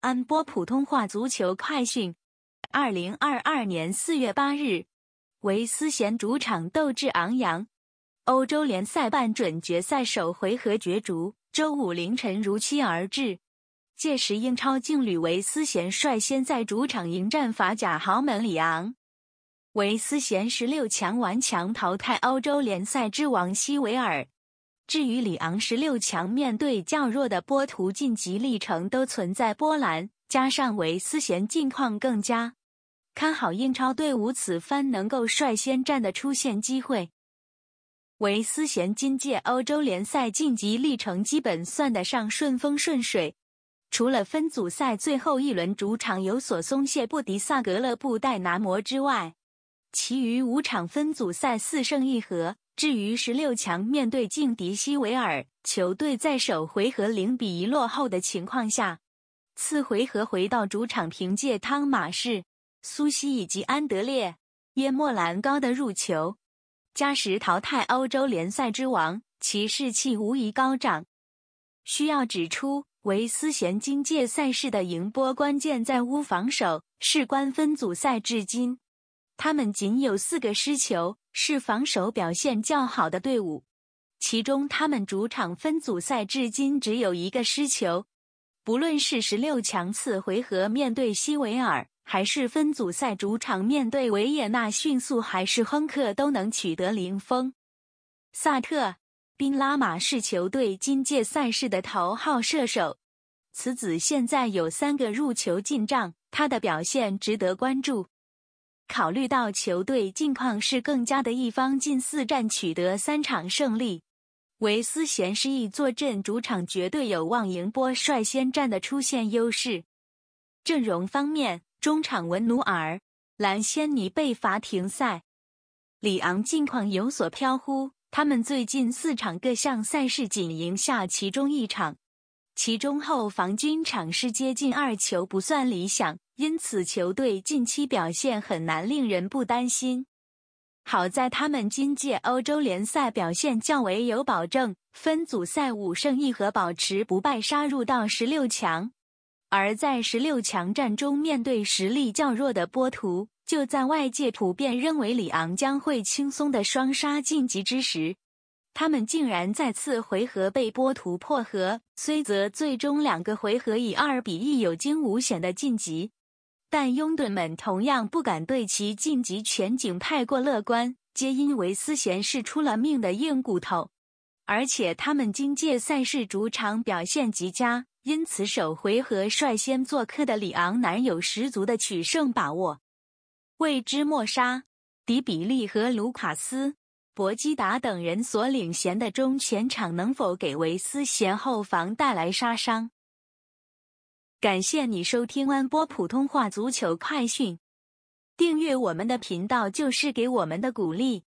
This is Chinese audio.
安播普通话足球快讯：二零二二年四月八日，维斯咸主场斗志昂扬，欧洲联赛半准决赛首回合角逐周五凌晨如期而至。届时英超劲旅维斯咸率先在主场迎战法甲豪门里昂。维斯咸十六强顽强淘汰欧洲联赛之王西维尔。至于里昂十六强面对较弱的波图晋级历程都存在波澜，加上维斯贤近况更佳，看好英超队伍此番能够率先站的出现机会。维斯贤今届欧洲联赛晋级历程基本算得上顺风顺水，除了分组赛最后一轮主场有所松懈不敌萨格勒布戴拿摩之外，其余五场分组赛四胜一和。至于十六强面对劲敌西维尔，球队在首回合零比一落后的情况下，次回合回到主场，凭借汤马士、苏西以及安德烈·耶莫兰高的入球，加时淘汰欧洲联赛之王，其士气无疑高涨。需要指出，维斯咸今届赛事的赢波关键在乌防守，事关分组赛至今，他们仅有四个失球。是防守表现较好的队伍，其中他们主场分组赛至今只有一个失球。不论是十六强次回合面对西维尔，还是分组赛主场面对维也纳迅速，还是亨克，都能取得零封。萨特，宾拉马是球队今届赛事的头号射手，此子现在有三个入球进账，他的表现值得关注。考虑到球队近况是更佳的一方，近四战取得三场胜利，维斯咸失意坐镇主场，绝对有望赢波。率先战的出现优势。阵容方面，中场文努尔、兰仙尼被罚停赛，里昂近况有所飘忽，他们最近四场各项赛事仅赢下其中一场。其中后防均场失接近二球，不算理想，因此球队近期表现很难令人不担心。好在他们今届欧洲联赛表现较为有保证，分组赛五胜一和保持不败杀入到十六强，而在十六强战中面对实力较弱的波图，就在外界普遍认为里昂将会轻松的双杀晋级之时。他们竟然再次回合被波图破和，虽则最终两个回合以二比一有惊无险的晋级，但拥趸们同样不敢对其晋级前景太过乐观，皆因为斯贤是出了命的硬骨头，而且他们今届赛事主场表现极佳，因此首回合率先做客的里昂难有十足的取胜把握。未知莫沙、迪比利和卢卡斯。博基达等人所领衔的中前场能否给维斯贤后防带来杀伤？感谢你收听安播普通话足球快讯，订阅我们的频道就是给我们的鼓励。